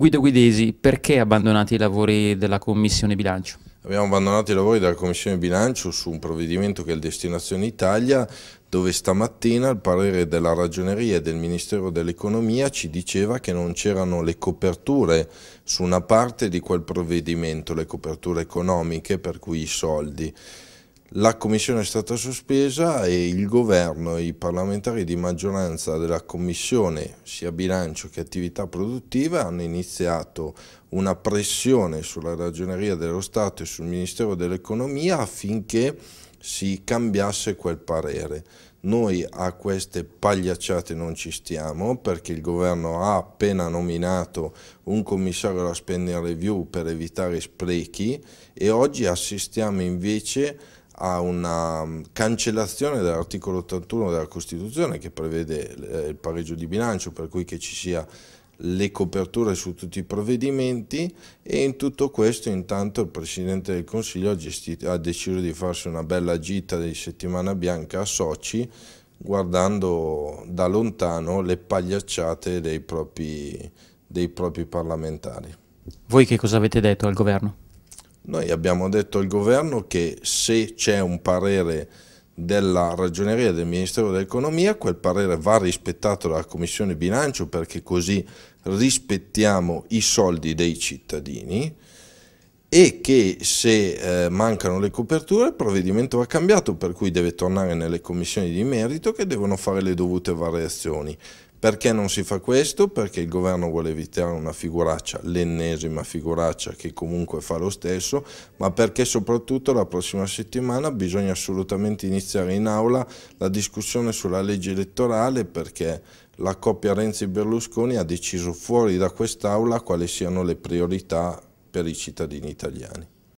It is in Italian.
Guido Guidesi, perché abbandonati i lavori della Commissione Bilancio? Abbiamo abbandonato i lavori della Commissione Bilancio su un provvedimento che è il Destinazione Italia, dove stamattina il parere della Ragioneria e del Ministero dell'Economia ci diceva che non c'erano le coperture su una parte di quel provvedimento, le coperture economiche, per cui i soldi. La commissione è stata sospesa e il governo e i parlamentari di maggioranza della commissione, sia bilancio che attività produttiva, hanno iniziato una pressione sulla ragioneria dello Stato e sul Ministero dell'Economia affinché si cambiasse quel parere. Noi a queste pagliacciate non ci stiamo perché il governo ha appena nominato un commissario alla spending review per evitare sprechi e oggi assistiamo invece a a una mm, cancellazione dell'articolo 81 della Costituzione che prevede eh, il pareggio di bilancio, per cui che ci sia le coperture su tutti i provvedimenti e in tutto questo intanto il Presidente del Consiglio ha, gestito, ha deciso di farsi una bella gita di settimana bianca a Sochi guardando da lontano le pagliacciate dei propri, dei propri parlamentari. Voi che cosa avete detto al governo? Noi abbiamo detto al governo che se c'è un parere della ragioneria del Ministero dell'Economia, quel parere va rispettato dalla Commissione Bilancio perché così rispettiamo i soldi dei cittadini e che se eh, mancano le coperture il provvedimento va cambiato per cui deve tornare nelle commissioni di merito che devono fare le dovute variazioni. Perché non si fa questo? Perché il governo vuole evitare una figuraccia, l'ennesima figuraccia che comunque fa lo stesso, ma perché soprattutto la prossima settimana bisogna assolutamente iniziare in aula la discussione sulla legge elettorale perché la coppia Renzi-Berlusconi ha deciso fuori da quest'aula quali siano le priorità per i cittadini italiani.